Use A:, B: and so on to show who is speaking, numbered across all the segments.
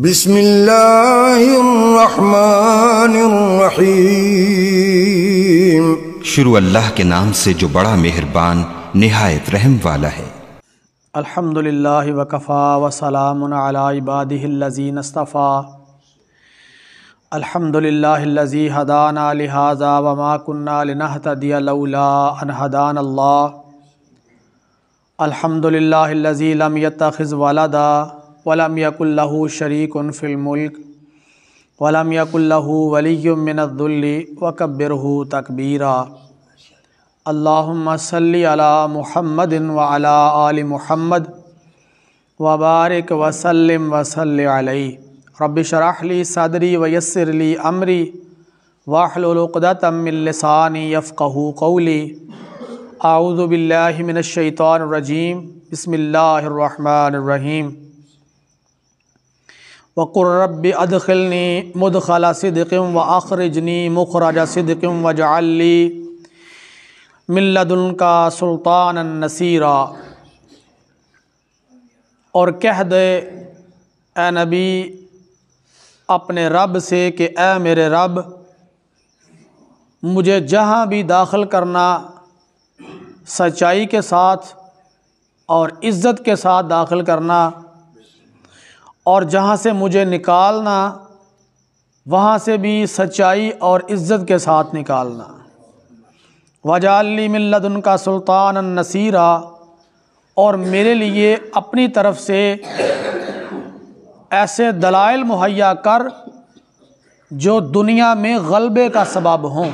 A: بسم الله الرحمन الرحيم शुरू अल्लाह के नाम से जो बड़ा मेहरबान नहायत रहम वाला है अल्हम्दुलिल्लाह वकफ़ा वसलाम अला इबादिल्लज़ीन अस्तफ़ा अल्हम्दुलिल्लाहिल्लज़ी हदाना लिहाजा वमा कुन्ना लिनहतदिय लौला अन हदान अल्लाह अल्हम्दुलिल्लाहिल्लज़ी लम यत्तखिज़ वलदा वलम यकुल्लू शरीक फ़िल्मुल्क वलम यकुल्लू वलीमिनदुल्ली वकबिरहू तकबीरा अल्लाम अला महमद वाला आल महमद वबारक वसलम वसल रबशराहली सदरी वयसरली अमरी वाहलुलदातमिलसानी यफ़ू कौली आउज़बिल्लिमिनशैतरजीम बसमीम वक़ुरब अदखिलनी मुदखला सिदकम व आखरजनी मुखराजा सिदकम व जाली मिल्लदुल का सुल्तान नसीरा और कह दे ए नबी अपने रब से कि ए मेरे रब मुझे जहाँ भी दाखिल करना सच्चाई के साथ और इज़्ज़त के साथ दाखिल करना और जहाँ से मुझे निकालना वहाँ से भी सच्चाई और इज़्ज़त के साथ निकालना वजाली मिल्लत उनका सुल्तान नसीरा और मेरे लिए अपनी तरफ से ऐसे दलाइल मुहैया कर जो दुनिया में गलबे का सबब हों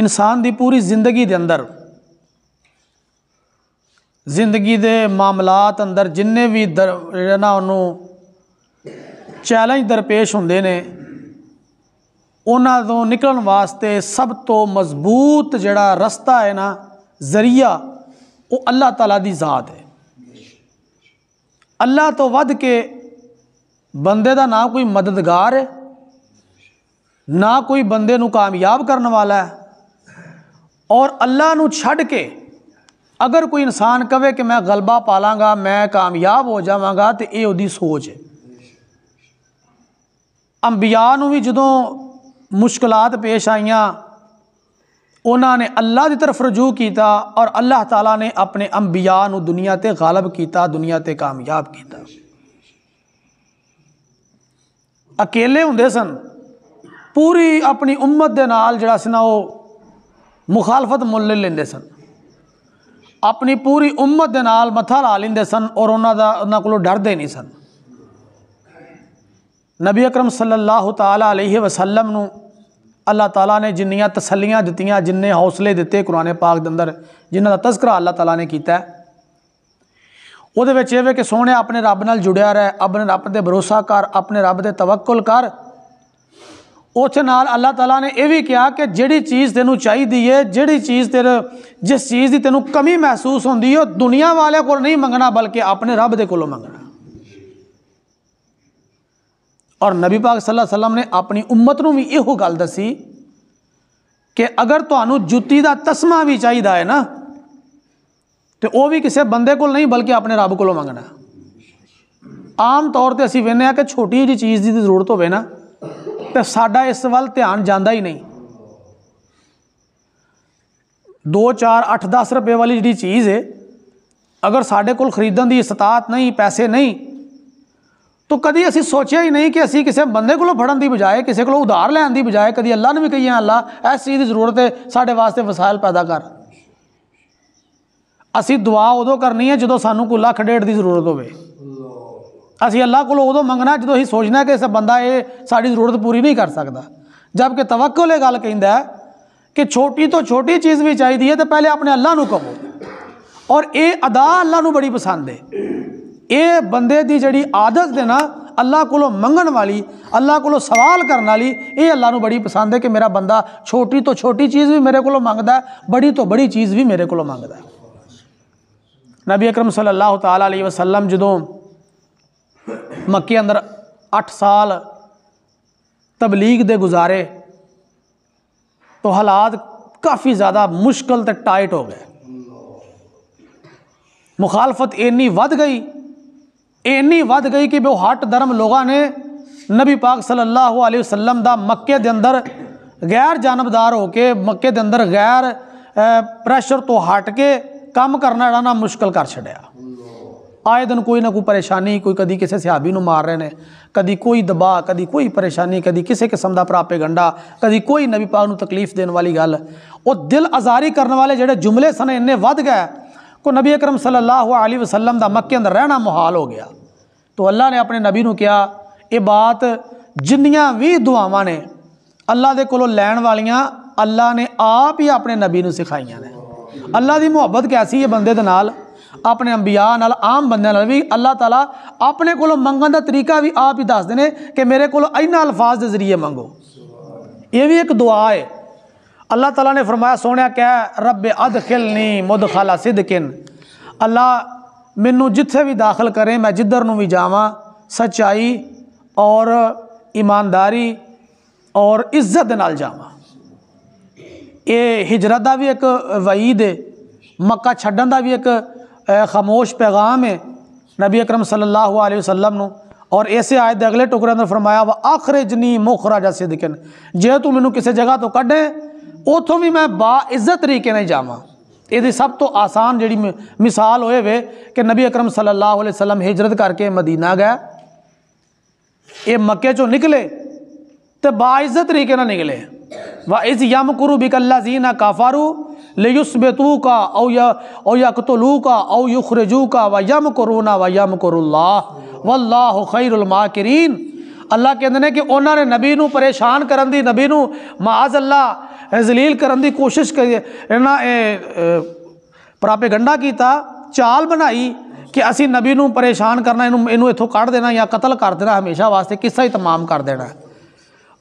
A: इंसान की पूरी ज़िंदगी के अंदर ਜ਼ਿੰਦਗੀ ਦੇ ਮਾਮਲਾਤ ਅੰਦਰ ਜਿੰਨੇ ਵੀ ਜਿਹੜਾ ਨਾ ਉਹਨੂੰ ਚੈਲੰਜ ਦਰਪੇਸ਼ ਹੁੰਦੇ ਨੇ ਉਹਨਾਂ ਤੋਂ ਨਿਕਲਣ ਵਾਸਤੇ ਸਭ ਤੋਂ ਮਜ਼ਬੂਤ ਜਿਹੜਾ ਰਸਤਾ ਹੈ ਨਾ ਜ਼ਰੀਆ ਉਹ ਅੱਲਾਹ ਤਾਲਾ ਦੀ ਜ਼ਾਤ ਹੈ ਅੱਲਾਹ ਤੋਂ ਵੱਧ ਕੇ ਬੰਦੇ ਦਾ ਨਾ ਕੋਈ ਮਦਦਗਾਰ ਹੈ ਨਾ ਕੋਈ ਬੰਦੇ ਨੂੰ ਕਾਮਯਾਬ ਕਰਨ ਵਾਲਾ ਹੈ ਔਰ ਅੱਲਾਹ ਨੂੰ ਛੱਡ ਕੇ अगर कोई इंसान कहे कि मैं गलबा पालांगा मैं कामयाब हो जावगा तो यह सोच है अंबिया भी जो मुश्किल पेश आईया उन्होंने अल्लाह की तरफ रजू किया और अल्लाह तला ने अपने अंबिया दुनिया से गालब किया दुनिया से कामयाब किया अकेले होंगे सन पूरी अपनी उम्मत दे नाल वो मुखालफत मुल लेंदे सन ਆਪਣੀ ਪੂਰੀ ਉਮਤ ਦੇ ਨਾਲ ਮੱਥਾ ਲਾ ਲੈਂਦੇ ਸਨ ਔਰ ਉਹਨਾਂ ਦਾ ਉਹਨਾਂ ਕੋਲੋਂ ਡਰਦੇ ਨਹੀਂ ਸਨ ਨਬੀ ਅਕਰਮ ਸੱਲੱਲਾਹੁ ਤਾਲਾ ਅਲੈਹ ਵਸੱਲਮ ਨੂੰ ਅੱਲਾਹ ਤਾਲਾ ਨੇ ਜਿੰਨੀਆਂ ਤਸੱਲੀਆਂ ਦਿੱਤੀਆਂ ਜਿੰਨੇ ਹੌਸਲੇ ਦਿੱਤੇ ਕੁਰਾਨ ਪਾਕ ਦੇ ਅੰਦਰ ਜਿਨ੍ਹਾਂ ਦਾ ਤਜ਼ਕਰਾ ਅੱਲਾਹ ਤਾਲਾ ਨੇ ਕੀਤਾ ਉਹਦੇ ਵਿੱਚ ਇਹ ਵੇ ਕਿ ਸੋਹਣਿਆ ਆਪਣੇ ਰੱਬ ਨਾਲ ਜੁੜਿਆ ਰਹਿ ਆਪਣੇ ਰੱਬ ਤੇ ਭਰੋਸਾ ਕਰ ਆਪਣੇ ਰੱਬ ਤੇ ਤਵੱਕਲ ਕਰ ਉਸ ਨਾਲ ਅੱਲਾਹ ਤਾਲਾ ਨੇ ਇਹ ਵੀ ਕਿਹਾ ਕਿ ਜਿਹੜੀ ਚੀਜ਼ ਤੈਨੂੰ ਚਾਹੀਦੀ ਏ ਜਿਹੜੀ ਚੀਜ਼ ਤੇਰੇ ਜਿਸ ਚੀਜ਼ ਦੀ ਤੈਨੂੰ ਕਮੀ ਮਹਿਸੂਸ ਹੁੰਦੀ ਹੈ ਉਹ ਦੁਨੀਆ ਵਾਲਿਆਂ ਕੋਲ ਨਹੀਂ ਮੰਗਣਾ ਬਲਕਿ ਆਪਣੇ ਰੱਬ ਦੇ ਕੋਲੋਂ ਮੰਗਣਾ ਔਰ ਨਬੀ ਪਾਕ ਸੱਲੱਲਾਹੁ ਅਲੈਹਿ ਵਸੱਲਮ ਨੇ ਆਪਣੀ ਉਮਤ ਨੂੰ ਵੀ ਇਹੋ ਗੱਲ ਦੱਸੀ ਕਿ ਅਗਰ ਤੁਹਾਨੂੰ ਜੁੱਤੀ ਦਾ ਤਸਮਾ ਵੀ ਚਾਹੀਦਾ ਹੈ ਨਾ ਤੇ ਉਹ ਵੀ ਕਿਸੇ ਬੰਦੇ ਕੋਲ ਨਹੀਂ ਬਲਕਿ ਆਪਣੇ ਰੱਬ ਕੋਲੋਂ ਮੰਗਣਾ ਆਮ ਤੌਰ ਤੇ ਅਸੀਂ ਵੇਖਨੇ ਆ ਕਿ ਛੋਟੀ ਜਿਹੀ ਚੀਜ਼ ਦੀ ਜ਼ਰੂਰਤ ਹੋਵੇ ਨਾ ਤੇ ਸਾਡਾ ਇਸ ਵੱਲ ਧਿਆਨ ਜਾਂਦਾ ਹੀ ਨਹੀਂ 2 4 8 10 ਰੁਪਏ ਵਾਲੀ ਜਿਹੜੀ ਚੀਜ਼ ਹੈ ਅਗਰ ਸਾਡੇ ਕੋਲ ਖਰੀਦਣ ਦੀ ਸਤਾਤ ਨਹੀਂ ਪੈਸੇ ਨਹੀਂ ਤਾਂ ਕਦੀ ਅਸੀਂ ਸੋਚਿਆ ਹੀ ਨਹੀਂ ਕਿ ਅਸੀਂ ਕਿਸੇ ਬੰਦੇ ਕੋਲੋਂ ਫੜਨ ਦੀ ਬਜਾਏ ਕਿਸੇ ਕੋਲੋਂ ਉਧਾਰ ਲੈਣ ਦੀ ਬਜਾਏ ਕਦੀ ਅੱਲਾ ਨੂੰ ਵੀ ਕਹੀਏ ਅੱਲਾ ਇਸ ਚੀਜ਼ ਦੀ ਜ਼ਰੂਰਤ ਹੈ ਸਾਡੇ ਵਾਸਤੇ ਵਸਾਇਲ ਪੈਦਾ ਕਰ ਅਸੀਂ ਦੁਆ ਉਦੋਂ ਕਰਨੀ ਹੈ ਜਦੋਂ ਸਾਨੂੰ ਕੋਈ ਲੱਖ ਡੇਢ ਦੀ ਜ਼ਰੂਰਤ ਹੋਵੇ ਅਸੀਂ ਅੱਲਾਹ ਕੋਲੋਂ ਉਦੋਂ ਮੰਗਣਾ ਜਦੋਂ ਅਸੀਂ ਸੋਚਣਾ ਕਿ ਇਸ ਬੰਦਾ ਇਹ ਸਾਡੀ ਜ਼ਰੂਰਤ ਪੂਰੀ ਨਹੀਂ ਕਰ ਸਕਦਾ ਜਦ ਕਿ ਤਵੱਕਲ ਇਹ ਗੱਲ ਕਹਿੰਦਾ ਕਿ ਛੋਟੀ ਤੋਂ ਛੋਟੀ ਚੀਜ਼ ਵੀ ਚਾਹੀਦੀ ਹੈ ਤੇ ਪਹਿਲੇ ਆਪਣੇ ਅੱਲਾਹ ਨੂੰ ਕਹੋ ਔਰ ਇਹ ਅਦਾ ਅੱਲਾਹ ਨੂੰ ਬੜੀ ਪਸੰਦ ਹੈ ਇਹ ਬੰਦੇ ਦੀ ਜਿਹੜੀ ਆਦਤ ਹੈ ਨਾ ਅੱਲਾਹ ਕੋਲੋਂ ਮੰਗਣ ਵਾਲੀ ਅੱਲਾਹ ਕੋਲੋਂ ਸਵਾਲ ਕਰਨ ਵਾਲੀ ਇਹ ਅੱਲਾਹ ਨੂੰ ਬੜੀ ਪਸੰਦ ਹੈ ਕਿ ਮੇਰਾ ਬੰਦਾ ਛੋਟੀ ਤੋਂ ਛੋਟੀ ਚੀਜ਼ ਵੀ ਮੇਰੇ ਕੋਲੋਂ ਮੰਗਦਾ ਬੜੀ ਤੋਂ ਬੜੀ ਚੀਜ਼ ਵੀ ਮੇਰੇ ਕੋਲੋਂ ਮੰਗਦਾ ਨਬੀ ਅਕਰਮ ਸੱਲੱਲਾਹੁ ਤਾਲਾ ਅਲੈहि ਵਸੱਲਮ ਜਦੋਂ ਮੱਕੇ ਅੰਦਰ 8 ਸਾਲ ਤਬਲੀਗ ਦੇ ਗੁਜ਼ਾਰੇ तो हालात काफ़ी ज़्यादा मुश्किल तो टाइट हो गए मुखालफत इन्नी वध गई इन्नी वध गई कि वो हट धर्म लोगों ने नबी पाक सल्लल्लाहु अलैहि वसल्लम दा मक्के दे अंदर गैर जानबदार होके मक्के दे अंदर गैर प्रेशर तो हट के काम करना ना मुश्किल कर छड़िया ਆਏ ਦਿਨ ਕੋਈ ਨਾ ਕੋਈ ਪਰੇਸ਼ਾਨੀ ਕੋਈ ਕਦੀ ਕਿਸੇ ਸਿਹਾਬੀ ਨੂੰ ਮਾਰ ਰਹੇ ਨੇ ਕਦੀ ਕੋਈ ਦਬਾਅ ਕਦੀ ਕੋਈ ਪਰੇਸ਼ਾਨੀ ਕਦੀ ਕਿਸੇ ਕਿਸਮ ਦਾ ਪ੍ਰਾਪੇ ਗੰਡਾ ਕਦੀ ਕੋਈ ਨਬੀ ਪਾਕ ਨੂੰ ਤਕਲੀਫ ਦੇਣ ਵਾਲੀ ਗੱਲ ਉਹ ਦਿਲ ਅਜ਼ਾਰੀ ਕਰਨ ਵਾਲੇ ਜਿਹੜੇ ਜੁਮਲੇ ਸਨ ਇੰਨੇ ਵੱਧ ਗਏ ਕੋ ਨਬੀ ਅਕਰਮ ਸੱਲੱਲਾਹੁ ਅਲੈहि ਵਸੱਲਮ ਦਾ ਮੱਕੇ ਅੰਦਰ ਰਹਿਣਾ ਮੁਹਾਲ ਹੋ ਗਿਆ ਤੋ ਅੱਲਾ ਨੇ ਆਪਣੇ ਨਬੀ ਨੂੰ ਕਿਹਾ ਇਹ ਬਾਤ ਜਿੰਨੀਆਂ ਵੀ ਦੁਆਵਾਂ ਨੇ ਅੱਲਾ ਦੇ ਕੋਲੋਂ ਲੈਣ ਵਾਲੀਆਂ ਅੱਲਾ ਨੇ ਆਪ ਹੀ ਆਪਣੇ ਨਬੀ ਨੂੰ ਸਿਖਾਈਆਂ ਨੇ ਅੱਲਾ ਦੀ ਮੁਹੱਬਤ ਕੈਸੀ ਹੈ ਬੰਦੇ ਦੇ ਨਾਲ ਆਪਣੇ ਅੰਬੀਆ ਨਾਲ ਆਮ ਬੰਦਿਆਂ ਨਾਲ ਵੀ ਅੱਲਾਹ ਤਾਲਾ ਆਪਣੇ ਕੋਲੋਂ ਮੰਗਣ ਦਾ ਤਰੀਕਾ ਵੀ ਆਪ ਹੀ ਦੱਸਦੇ ਨੇ ਕਿ ਮੇਰੇ ਕੋਲ ਇਹਨਾਂ ਅਲਫਾਜ਼ ਦੇ ਜ਼ਰੀਏ ਮੰਗੋ ਇਹ ਵੀ ਇੱਕ ਦੁਆ ਹੈ ਅੱਲਾਹ ਤਾਲਾ ਨੇ ਫਰਮਾਇਆ ਸੋਹਣਿਆ ਕਹਿ ਰੱਬ ਅਦਖਿਲਨੀ ਮੁਦਖਲਾ ਸਿਦਕਿਨ ਅੱਲਾਹ ਮੈਨੂੰ ਜਿੱਥੇ ਵੀ ਦਾਖਲ ਕਰੇ ਮੈਂ ਜਿੱਧਰ ਨੂੰ ਵੀ ਜਾਵਾਂ ਸਚਾਈ ਔਰ ਇਮਾਨਦਾਰੀ ਔਰ ਇੱਜ਼ਤ ਨਾਲ ਜਾਵਾਂ ਇਹ ਹਿਜਰਤ ਦਾ ਵੀ ਇੱਕ ਵਈਦ ਹੈ ਮੱਕਾ ਛੱਡਣ ਦਾ ਵੀ ਇੱਕ એ ખામોશ પેગામ હે نبی اکرم صلی اللہ علیہ وسلم નો ઓર એસે આયત اگلے ટુકરાંદર فرمایا وا આખરજની મુખરાજ અસિદકન જે તુ મینو કિસ જગહ તો કડે ઓથો મે મે બા ઇઝત રીકે ને જામા એદી સબ તો આસાન જેડી મિસાલ હોવે વે કે نبی اکرم صلی اللہ علیہ وسلم હિજ્રત કરકે મદીના ગયા એ મકકે ચો નીકલે تے બા ઇઝત રીકે ના નીકલે وا ઇઝ યમકુરુ બિક અલજીના કાફારુ लेयुस्बतू का औ यकतलू का औ युखरजू का व यम करूना व यम करुल्ला वल्लाह खैरमा करीन अल्लाह कहते हैं कि उन्होंने नबी नू परेशान कर दी नबी नू माज अल्लाह जलील कर कोशिश करी इन्हें प्रापे गंडा किया चाल बनाई कि असी नबी नू परेशान करना इनू इनू इतों कड़ देना या कतल कर देना हमेशा वास्ते किस्सा ही तमाम कर देना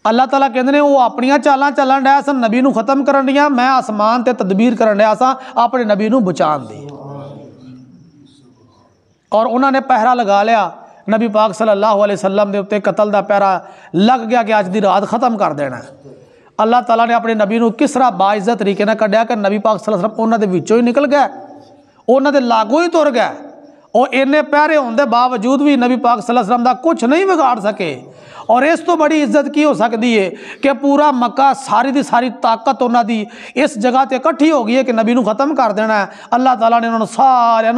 A: ਅੱਲਾਹ ਤਾਲਾ ਕਹਿੰਦੇ ਨੇ ਉਹ ਆਪਣੀਆਂ ਚਾਲਾਂ ਚੱਲਣ ਡਿਆ ਸਨ ਨਬੀ ਨੂੰ ਖਤਮ ਕਰਨ ਡੀਆਂ ਮੈਂ ਆਸਮਾਨ ਤੇ ਤਦਬੀਰ ਕਰਨ ਡਿਆ ਸਾਂ ਆਪਣੇ ਨਬੀ ਨੂੰ ਬਚਾਉਣ ਦੀ ਔਰ ਉਹਨਾਂ ਨੇ ਪਹਿਰਾ ਲਗਾ ਲਿਆ ਨਬੀ ਪਾਕ ਸੱਲੱਲਾਹੁ ਅਲੈहि ਵਸੱਲਮ ਦੇ ਉੱਤੇ ਕਤਲ ਦਾ ਪਹਿਰਾ ਲੱਗ ਗਿਆ ਕਿ ਅੱਜ ਦੀ ਰਾਤ ਖਤਮ ਕਰ ਦੇਣਾ ਅੱਲਾਹ ਤਾਲਾ ਨੇ ਆਪਣੇ ਨਬੀ ਨੂੰ ਕਿਸ ਤਰ੍ਹਾਂ ਬਾਇਜ਼ਤ ਤਰੀਕੇ ਨਾਲ ਕੱਢਿਆ ਕਿ ਨਬੀ ਪਾਕ ਸੱਲੱਲਾਹੁ ਅਲੈहि ਵਸੱਲਮ ਉਹਨਾਂ ਦੇ ਵਿੱਚੋਂ ਹੀ ਨਿਕਲ ਗਏ ਉਹਨਾਂ ਦੇ ਲਾਗੋਂ ਹੀ ਤੁਰ ਗਏ और इन्ने पैरे होने के बावजूद भी नबी पाक सलाम का कुछ नहीं बिगाड़ सके और इस तो बड़ी इज्जत की हो सकती है कि पूरा मक्का सारी की सारी ताकत उन्हों की इस जगह पर इकट्ठी हो गई है कि नबी को ख़त्म कर देना है अल्लाह तला ने उन्होंने सारे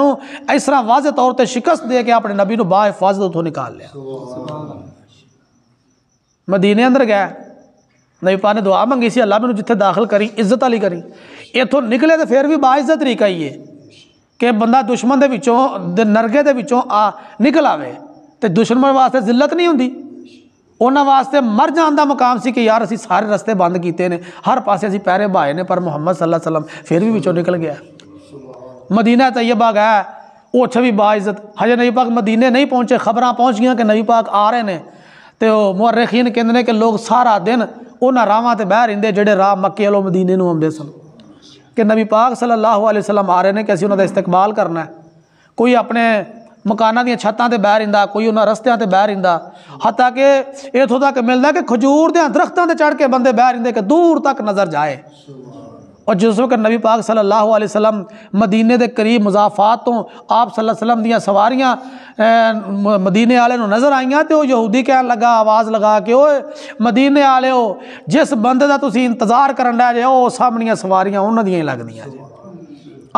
A: इस तरह वाजे तौर पर शिकस्त दे के अपने नबी को बा हिफाजत उतों निकाल लिया मदीने अंदर गया नबी पाक ने दुआ मंगी सी अल्लाह मैं जितने दाखिल करी इज्जत वाली करी इतों निकले तो फिर भी बाइज्जत तरीका ही है ਕਿ ਬੰਦਾ ਦੁਸ਼ਮਣ ਦੇ ਵਿੱਚੋਂ ਦੇ ਨਰਗੇ ਦੇ ਵਿੱਚੋਂ ਆ ਨਿਕਲ ਆਵੇ ਤੇ ਦੁਸ਼ਮਣ ਵਾਸਤੇ ਜ਼ਿਲਤ ਨਹੀਂ ਹੁੰਦੀ ਉਹਨਾਂ ਵਾਸਤੇ ਮਰ ਜਾਣ ਦਾ ਮਕਾਮ ਸੀ ਕਿ ਯਾਰ ਅਸੀਂ ਸਾਰੇ ਰਸਤੇ ਬੰਦ ਕੀਤੇ ਨੇ ਹਰ ਪਾਸੇ ਅਸੀਂ ਪੈਰੇ ਭਾਏ ਨੇ ਪਰ ਮੁਹੰਮਦ ਸੱਲੱਲਾਹੁ ਸੱਲਮ ਵਸੱਲਮ ਫਿਰ ਵੀ ਵਿੱਚੋਂ ਨਿਕਲ ਗਿਆ ਮਦੀਨਾ ਤੈਯਬਾ ਗਿਆ ਉਹ ਅੱਛਾ ਵੀ ਇੱਜ਼ਤ ਹਜੇ ਨਬੀ ਪਾਕ ਮਦੀਨੇ ਨਹੀਂ ਪਹੁੰਚੇ ਖਬਰਾਂ ਪਹੁੰਚ ਗਈਆਂ ਕਿ ਨਬੀ ਪਾਕ ਆ ਰਹੇ ਨੇ ਤੇ ਉਹ ਮੁਅਰਖੀਨ ਕਹਿੰਦੇ ਨੇ ਕਿ ਲੋਕ ਸਾਰਾ ਦਿਨ ਉਹਨਾਂ ਰਾਵਾਂ ਤੇ ਬਹਿ ਰਹਿੰਦੇ ਜਿਹੜੇ ਰਾਹ ਮੱਕੇ ਵੱਲੋਂ ਮਦੀਨੇ ਨੂੰ ਆਉਂਦੇ ਸਨ कि नबी पाक सल्ला वसलम आ रहे हैं कि असं उन्होंने इस्तेमाल करना है कोई अपने मकाना दत्तों से बह रहा कोई उन्होंने रस्तिया बह रहा हत्या कि इतों तक मिलता कि खजूर दरख्तों से चढ़ के बंदे बह रहे कि दूर तक नज़र जाए और जिस वक्त नबी पाक सल्लल्लाहु अलैहि वसल्लम मदीने के करीब मुजाफात तो आप सल्लम दिया सवारियां मदीने वाले नो नज़र आईया तो यहूदी कह लगा आवाज़ लगा के ओए मदीने आले हो जिस बंद का तुम इंतजार कर सामने सवारियां उन्होंने ही लगदियाँ जी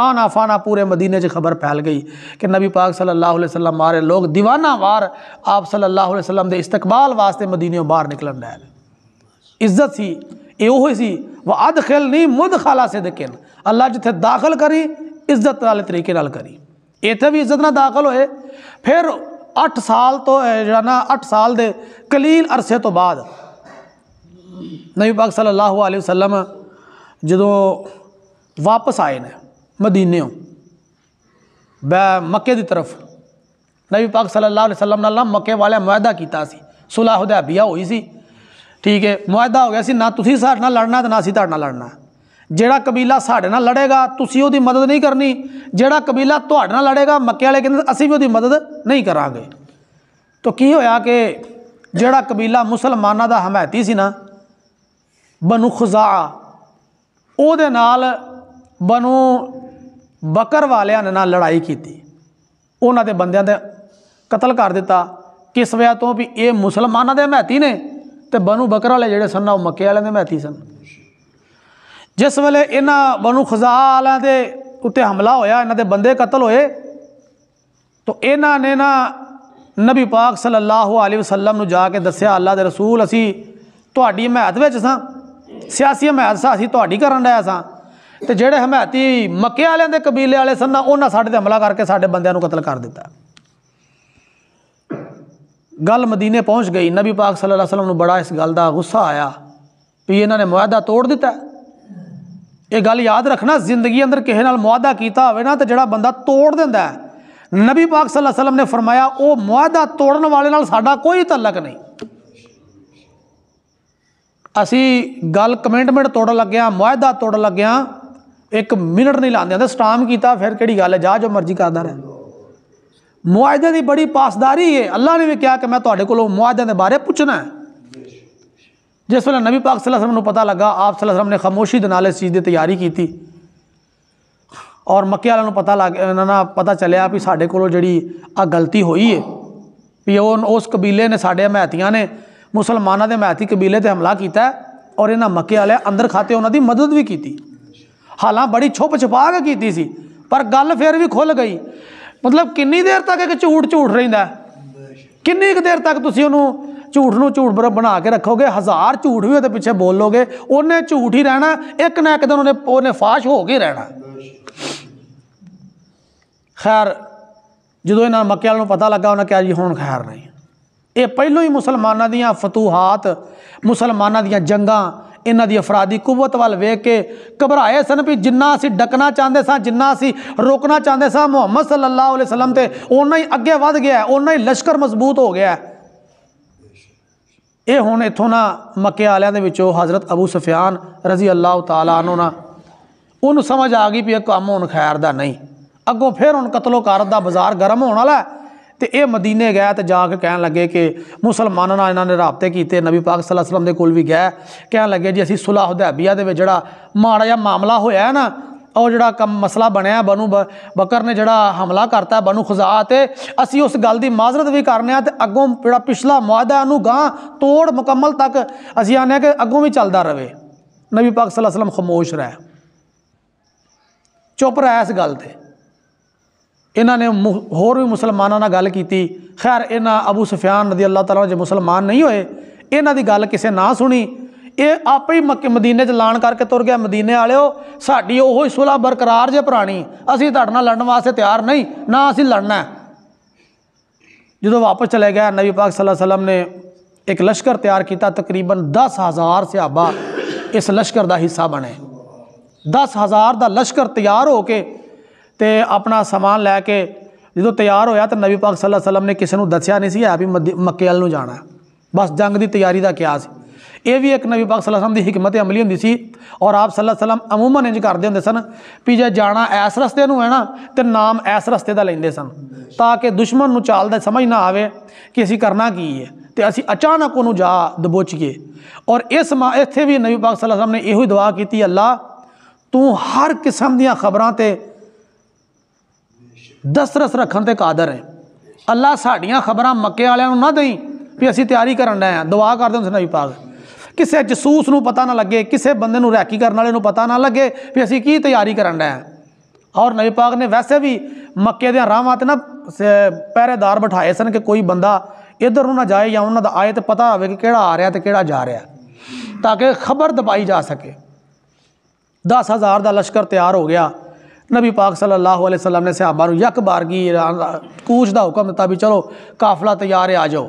A: आना फाना पूरे मदीने से खबर फैल गई कि नबी पाक सल्लल्लाहु अलैहि वसल्लम मारे लोग दीवाना वार आप सल्लल्लाहु अलैहि वसल्लम के इस्तकबाल वास्ते मदीने बाहर निकलन रहे इज्जत सी यो सी वह अद खिल नहीं मुद खाला से दकिन अल्लाह जिथे दाखिल करी इज्जत वाले तरीके नाल करी इतने भी इज्जत ना दाखिल होए फिर अठ साल तो जाना अठ साल दे कलील अरसे तो बाद नबी पाक सल्लल्लाहु अलैहि वसल्लम जो वापस आए ने मदीने ਬੈ ਮੱਕੇ ਦੀ तरफ नबी पाक सल्लल्लाहु अलैहि वसल्लम ने ਮੱਕੇ ਵਾਲਿਆਂ ਮੁਆਹਦਾ ਕੀਤਾ ਸੀ ਸੁਲਹ ਹੁਦੈਬੀਆ ਹੋਈ ਸੀ ਠੀਕ ਹੈ ਮੁਆਇਦਾ ਹੋ ਗਿਆ ਸੀ ਨਾ ਤੁਸੀਂ ਸਾਡੇ ਨਾਲ ਲੜਨਾ ਤੇ ਨਾ ਅਸੀਂ ਤੁਹਾਡੇ ਨਾਲ ਲੜਨਾ ਜਿਹੜਾ ਕਬੀਲਾ ਸਾਡੇ ਨਾਲ ਲੜੇਗਾ ਤੁਸੀਂ ਉਹਦੀ ਮਦਦ ਨਹੀਂ ਕਰਨੀ ਜਿਹੜਾ ਕਬੀਲਾ ਤੁਹਾਡੇ ਨਾਲ ਲੜੇਗਾ ਮੱਕੇ ਵਾਲੇ ਕਹਿੰਦੇ ਅਸੀਂ ਵੀ ਉਹਦੀ ਮਦਦ ਨਹੀਂ ਕਰਾਂਗੇ ਤਾਂ ਕੀ ਹੋਇਆ ਕਿ ਜਿਹੜਾ ਕਬੀਲਾ ਮੁਸਲਮਾਨਾਂ ਦਾ ਹਮਾਇਤੀ ਸੀ ਨਾ ਬਨੂ ਖਜ਼ਾ ਉਹਦੇ ਨਾਲ ਬਨੂ ਬਕਰ ਵਾਲਿਆਂ ਨੇ ਨਾਲ ਲੜਾਈ ਕੀਤੀ ਉਹਨਾਂ ਦੇ ਬੰਦਿਆਂ ਦੇ ਕਤਲ ਕਰ ਦਿੱਤਾ ਕਿਸ ਵਿਆ ਤੋਂ ਵੀ ਇਹ ਮੁਸਲਮਾਨਾਂ ਦੇ ਹਮਾਇਤੀ ਨੇ ਤੇ ਬਨੂ ਬਕਰ ਵਾਲੇ ਜਿਹੜੇ ਸਨ ਉਹ ਮੱਕੇ ਵਾਲਿਆਂ ਦੇ ਮਹਿਤੀ ਸਨ ਜਿਸ ਵੇਲੇ ਇਹਨਾਂ ਬਨੂ ਖਜ਼ਾ ਵਾਲਿਆਂ ਦੇ ਉੱਤੇ ਹਮਲਾ ਹੋਇਆ ਇਹਨਾਂ ਦੇ ਬੰਦੇ ਕਤਲ ਹੋਏ ਤਾਂ ਇਹਨਾਂ ਨੇ ਨਾ ਨਬੀ ਪਾਕ ਸੱਲੱਲਾਹੁ ਅਲੈਹਿ ਵਸੱਲਮ ਨੂੰ ਜਾ ਕੇ ਦੱਸਿਆ ਅੱਲਾ ਦੇ ਰਸੂਲ ਅਸੀਂ ਤੁਹਾਡੀ ਹਮਾਇਤ ਵਿੱਚ ਸਾਂ ਸਿਆਸੀ ਹਮਾਇਤ ਸਾਂ ਅਸੀਂ ਤੁਹਾਡੀ ਕਰਨ ਆਇਆ ਸਾਂ ਤੇ ਜਿਹੜੇ ਹਮਾਇਤੀ ਮੱਕੇ ਵਾਲਿਆਂ ਦੇ ਕਬੀਲੇ ਵਾਲੇ ਸਨ ਉਹਨਾਂ ਸਾਡੇ ਤੇ ਹਮਲਾ ਕਰਕੇ ਸਾਡੇ ਬੰਦਿਆਂ ਨੂੰ ਕਤਲ ਕਰ ਦਿੱਤਾ ਗੱਲ ਮਦੀਨੇ ਪਹੁੰਚ ਗਈ ਨਬੀ ਪਾਕ ਸੱਲੱਲਾਹੁ ਅਲੈਹਿ ਵਸੱਲਮ ਨੂੰ ਬੜਾ ਇਸ ਗੱਲ ਦਾ ਗੁੱਸਾ ਆਇਆ ਵੀ ਇਹਨਾਂ ਨੇ ਮੁਆਦਾ ਤੋੜ ਦਿੱਤਾ ਇਹ ਗੱਲ ਯਾਦ ਰੱਖਣਾ ਜ਼ਿੰਦਗੀ ਅੰਦਰ ਕਿਸੇ ਨਾਲ ਮੁਆਦਾ ਕੀਤਾ ਹੋਵੇ ਨਾ ਤੇ ਜਿਹੜਾ ਬੰਦਾ ਤੋੜ ਦਿੰਦਾ ਨਬੀ ਪਾਕ ਸੱਲੱਲਾਹੁ ਅਲੈਹਿ ਵਸੱਲਮ ਨੇ ਫਰਮਾਇਆ ਉਹ ਮੁਆਦਾ ਤੋੜਨ ਵਾਲੇ ਨਾਲ ਸਾਡਾ ਕੋਈ ਤਲਕ ਨਹੀਂ ਅਸੀਂ ਗੱਲ ਕਮਿਟਮੈਂਟ ਤੋੜਨ ਲੱਗਿਆ ਮੁਆਦਾ ਤੋੜਨ ਲੱਗਿਆ ਇੱਕ ਮਿੰਟ ਨਹੀਂ ਲਾਉਂਦੇ ਹੁੰਦੇ ਸਟਾਮ ਕੀਤਾ ਫਿਰ ਕਿਹੜੀ ਗੱਲ ਹੈ ਜਾ ਜੋ ਮਰਜ਼ੀ ਕਰਦਾ ਰਹੇ ਮੁਆਇਦੇ ਦੀ ਬੜੀ ਪਾਸਦਾਰੀ ਹੈ ਅੱਲਾ ਨੇ ਵੀ ਕਿਹਾ ਕਿ ਮੈਂ ਤੁਹਾਡੇ ਕੋਲੋਂ ਮੁਆਇਦਿਆਂ ਦੇ ਬਾਰੇ ਪੁੱਛਣਾ ਹੈ ਜਿਸ ਵੇਲੇ ਨਬੀ ਪਾਕ ਸੱਲੱਲਾਹੁ ਅਲੈਹਿ ਵਸੱਲਮ ਨੂੰ ਪਤਾ ਲੱਗਾ ਆਪ ਸੱਲੱਲਾਹੁ ਅਲੈਹਿ ਵਸੱਲਮ ਨੇ ਖਾਮੋਸ਼ੀ ਦੇ ਨਾਲ ਇਸ ਚੀਜ਼ ਦੀ ਤਿਆਰੀ ਕੀਤੀ ਔਰ ਮੱਕੇ ਵਾਲਿਆਂ ਨੂੰ ਪਤਾ ਲੱਗ ਇਹਨਾਂ ਨਾਲ ਪਤਾ ਚੱਲਿਆ ਵੀ ਸਾਡੇ ਕੋਲੋਂ ਜਿਹੜੀ ਆ ਗਲਤੀ ਹੋਈ ਹੈ ਵੀ ਉਹ ਉਸ ਕਬੀਲੇ ਨੇ ਸਾਡੇ ਮਹਿਤੀਆਂ ਨੇ ਮੁਸਲਮਾਨਾਂ ਦੇ ਮਹਿਤੀ ਕਬੀਲੇ ਤੇ ਹਮਲਾ ਕੀਤਾ ਔਰ ਇਹਨਾਂ ਮੱਕੇ ਵਾਲਿਆਂ ਅੰਦਰ ਖਾਤੇ ਉਹਨਾਂ ਦੀ ਮਦਦ ਵੀ ਕੀਤੀ ਹਾਲਾਂ ਬੜੀ ਛੁਪ ਛਪਾ ਕੇ ਕੀਤੀ ਸੀ ਪਰ ਗੱਲ ਫਿਰ ਵੀ ਖੁੱਲ ਗਈ ਮਤਲਬ ਕਿੰਨੀ ਦੇਰ ਤੱਕ ਇੱਕ ਝੂਠ ਝੂਠ ਰਹਿੰਦਾ ਕਿੰਨੀ ਕੁ ਦੇਰ ਤੱਕ ਤੁਸੀਂ ਉਹਨੂੰ ਝੂਠ ਨੂੰ ਝੂਠ ਬਣਾ ਕੇ ਰੱਖੋਗੇ ਹਜ਼ਾਰ ਝੂਠ ਵੀ ਉਹਦੇ ਪਿੱਛੇ ਬੋਲੋਗੇ ਉਹਨੇ ਝੂਠ ਹੀ ਰਹਿਣਾ ਇੱਕ ਨਾ ਇੱਕ ਦਿਨ ਉਹਨੇ ਉਹਨੇ ਫਾਸ਼ ਹੋ ਕੇ ਰਹਿਣਾ ਖੈਰ ਜਦੋਂ ਇਹਨਾਂ ਮੱਕੇ ਵਾਲ ਨੂੰ ਪਤਾ ਲੱਗਾ ਉਹਨਾਂ ਕਿਹਾ ਜੀ ਹੁਣ ਖੈਰ ਨਹੀਂ ਇਹ ਪਹਿਲੋਂ ਹੀ ਮੁਸਲਮਾਨਾਂ ਦੀਆਂ ਫਤੂਹਾਤ ਮੁਸਲਮਾਨਾਂ ਦੀਆਂ ਜੰਗਾਂ ਇਹਨਾਂ ਦੀ ਅਫਰਾਦੀ ਕਵਤ ਵੱਲ ਵੇਖ ਕੇ ਘਬਰਾਏ ਸਨ ਵੀ ਜਿੰਨਾ ਅਸੀਂ ਡਕਣਾ ਚਾਹੁੰਦੇ ਸਾਂ ਜਿੰਨਾ ਅਸੀਂ ਰੋਕਣਾ ਚਾਹੁੰਦੇ ਸਾਂ ਮੁਹੰਮਦ ਸੱਲੱਲਾਹੁ ਅਲੈਹਿ ਵਸੱਲਮ ਤੇ ਉਹਨਾਂ ਹੀ ਅੱਗੇ ਵਧ ਗਿਆ ਉਹਨਾਂ ਹੀ ਲਸ਼ਕਰ ਮਜ਼ਬੂਤ ਹੋ ਗਿਆ ਇਹ ਹੁਣ ਇਥੋਂ ਨਾ ਮੱਕੇ ਵਾਲਿਆਂ ਦੇ ਵਿੱਚੋਂ ਹਜ਼ਰਤ ਅਬੂ ਸਫਿਆਨ ਰਜ਼ੀ ਅੱਲਾਹੁ ਤਾਲਾ ਅਨੋ ਨਾ ਉਹਨੂੰ ਸਮਝ ਆ ਗਈ ਵੀ ਇਹ ਕੰਮ ਹੁਣ ਖੈਰ ਦਾ ਨਹੀਂ ਅੱਗੋਂ ਫਿਰ ਹੁਣ ਕਤਲੋ ਕਾਰਤ ਦਾ ਬਾਜ਼ਾਰ ਗਰਮ ਹੋਣ ਵਾਲਾ ਤੇ ਇਹ ਮਦੀਨੇ ਗਏ ਤੇ ਜਾ ਕੇ ਕਹਿਣ ਲੱਗੇ ਕਿ ਮੁਸਲਮਾਨਾਂ ਨਾਲ ਇਹਨਾਂ ਨੇ ਰਾਬਤੇ ਕੀਤੇ ਨਬੀ ਪਾਕ ਸੱਲੱਲਾਹੁ ਅਲੈਹਿ ਵਸੱਲਮ ਦੇ ਕੋਲ ਵੀ ਗਏ ਕਹਿਣ ਲੱਗੇ ਜੀ ਅਸੀਂ ਸੁਲਾਹ ਹੁਦੈਬੀਆ ਦੇ ਵਿੱਚ ਜਿਹੜਾ ਮਾੜਾ ਜਿਹਾ ਮਾਮਲਾ ਹੋਇਆ ਨਾ ਉਹ ਜਿਹੜਾ ਕੰਮ ਮਸਲਾ ਬਣਿਆ ਬਨੂ ਬਕਰ ਨੇ ਜਿਹੜਾ ਹਮਲਾ ਕਰਤਾ ਬਨੂ ਖਜ਼ਾ ਤੇ ਅਸੀਂ ਉਸ ਗੱਲ ਦੀ ਮਾਜ਼ਰਤ ਵੀ ਕਰਨਿਆ ਤੇ ਅੱਗੋਂ ਜਿਹੜਾ ਪਿਛਲਾ ਮਾਦਾ ਨੂੰ ਗਾਂ ਤੋੜ ਮੁਕੰਮਲ ਤੱਕ ਅਸੀਂ ਆਨੇ ਕਿ ਅੱਗੋਂ ਵੀ ਚੱਲਦਾ ਰਵੇ ਨਬੀ ਪਾਕ ਸੱਲੱਲਾਹੁ ਅਲੈਹਿ ਵਸੱਲਮ ਖਮੋਸ਼ ਰਹੇ ਚੁੱਪ ਰਹਿ ਇਸ ਗੱਲ ਤੇ ਇਹਨਾਂ ਨੇ ਹੋਰ ਵੀ ਮੁਸਲਮਾਨਾਂ ਨਾਲ ਗੱਲ ਕੀਤੀ ਖੈਰ ਇਹਨਾਂ ਅਬੂ ਸੁਫਿਆਨ ਰਜ਼ੀ ਅੱਲਾਹ ਤਾਲਾ ਜੇ ਮੁਸਲਮਾਨ ਨਹੀਂ ਹੋਏ ਇਹਨਾਂ ਦੀ ਗੱਲ ਕਿਸੇ ਨਾ ਸੁਣੀ ਇਹ ਆਪੇ ਹੀ ਮੱਕੇ ਮਦੀਨੇ 'ਚ ਲਾਣ ਕਰਕੇ ਤੁਰ ਗਿਆ ਮਦੀਨੇ ਵਾਲਿਓ ਸਾਡੀ ਉਹੋ ਹੀ ਸੁਲਾ ਬਰਕਰਾਰ ਜੇ ਪੁਰਾਣੀ ਅਸੀਂ ਤੁਹਾਡੇ ਨਾਲ ਲੜਨ ਵਾਸਤੇ ਤਿਆਰ ਨਹੀਂ ਨਾ ਅਸੀਂ ਲੜਨਾ ਜਦੋਂ ਵਾਪਸ ਚਲੇ ਗਿਆ ਨਬੀ ਪਾਕ ਸੱਲੱਲਾਹੁ ਅਲੈहि ਵਸੱਲਮ ਨੇ ਇੱਕ ਲਸ਼ਕਰ ਤਿਆਰ ਕੀਤਾ ਤਕਰੀਬਨ 10000 ਸਿਹਾਬਾ ਇਸ ਲਸ਼ਕਰ ਦਾ ਹਿੱਸਾ ਬਣੇ 10000 ਦਾ ਲਸ਼ਕਰ ਤਿਆਰ ਹੋ ਕੇ ਤੇ ਆਪਣਾ ਸਮਾਨ ਲੈ ਕੇ ਜਦੋਂ ਤਿਆਰ ਹੋਇਆ ਤਾਂ ਨਬੀ ਪਾਕ ਸੱਲੱਲਾਹੁ ਅਲੈਹਿ ਵਸੱਲਮ ਨੇ ਕਿਸੇ ਨੂੰ ਦੱਸਿਆ ਨਹੀਂ ਸੀ ਹੈ ਵੀ ਮੱਕੇ ਵੱਲ ਨੂੰ ਜਾਣਾ ਬਸ ਜੰਗ ਦੀ ਤਿਆਰੀ ਦਾ ਕਿਆ ਸੀ ਇਹ ਵੀ ਇੱਕ ਨਬੀ ਪਾਕ ਸੱਲੱਲਾਹੁ ਅਲੈਹਿ ਵਸੱਲਮ ਦੀ ਹਕਮਤ ਅਮਲੀ ਹੁੰਦੀ ਸੀ ਔਰ ਆਪ ਸੱਲੱਲਾਹੁ ਅਲੈਹਿ ਵਸੱਲਮ ਅਮੂਮਨ ਇੰਜ ਕਰਦੇ ਹੁੰਦੇ ਸਨ ਵੀ ਜੇ ਜਾਣਾ ਐਸ ਰਸਤੇ ਨੂੰ ਹੈ ਨਾ ਤੇ ਨਾਮ ਐਸ ਰਸਤੇ ਦਾ ਲੈਂਦੇ ਸਨ ਤਾਂ ਕਿ ਦੁਸ਼ਮਣ ਨੂੰ ਚਾਲਦਾ ਸਮਝ ਨਾ ਆਵੇ ਕਿ ਅਸੀਂ ਕਰਨਾ ਕੀ ਹੈ ਤੇ ਅਸੀਂ ਅਚਾਨਕ ਉਹਨੂੰ ਜਾ ਦਬੋਚੀਏ ਔਰ ਇਸ ਇੱਥੇ ਵੀ ਨਬੀ ਪਾਕ ਸੱਲੱਲਾਹੁ ਅਲੈਹਿ ਵਸੱਲਮ ਨੇ ਇਹੋ ਹੀ ਦੁਆ ਕੀਤੀ ਅੱਲਾ ਤੂੰ ਹਰ ਕਿਸਮ ਦੀਆਂ ਖਬਰਾਂ ਤੇ ਦਸਰਸ ਰੱਖਣ ਤੇ ਕਾਦਰ ਹੈ ਅੱਲਾ ਸਾਡੀਆਂ ਖਬਰਾਂ ਮੱਕੇ ਵਾਲਿਆਂ ਨੂੰ ਨਾ ਦੇਈ ਵੀ ਅਸੀਂ ਤਿਆਰੀ ਕਰਨ ਰਹੇ ਆ ਦੁਆ ਕਰਦੇ ਹਾਂ ਸੁਨਾਈ ਪਾਗ ਕਿਸੇ ਜਸੂਸ ਨੂੰ ਪਤਾ ਨਾ ਲੱਗੇ ਕਿਸੇ ਬੰਦੇ ਨੂੰ ਰੈਕੀ ਕਰਨ ਵਾਲੇ ਨੂੰ ਪਤਾ ਨਾ ਲੱਗੇ ਵੀ ਅਸੀਂ ਕੀ ਤਿਆਰੀ ਕਰਨ ਰਹੇ ਆ ਔਰ ਨਬੀ ਪਾਗ ਨੇ ਵੈਸੇ ਵੀ ਮੱਕੇ ਦੇ ਰਾਮਾਂ ਤੇ ਨਾ ਪਹਿਰੇਦਾਰ ਬਿਠਾਏ ਸਨ ਕਿ ਕੋਈ ਬੰਦਾ ਇਧਰ ਨੂੰ ਨਾ ਜਾਏ ਜਾਂ ਉਹਨਾਂ ਦਾ ਆਏ ਤੇ ਪਤਾ ਹੋਵੇ ਕਿ ਕਿਹੜਾ ਆ ਰਿਹਾ ਤੇ ਕਿਹੜਾ ਜਾ ਰਿਹਾ ਤਾਂ ਕਿ ਖਬਰ ਦਬਾਈ ਜਾ ਸਕੇ 10000 ਦਾ ਲਸ਼ਕਰ ਤਿਆਰ ਹੋ ਗਿਆ नबी पाक सल्लल्लाहु अलैहि ने सहाबा यक बारगी कूच का हुक्म दिता भी चलो काफला तैयार है आ जाओ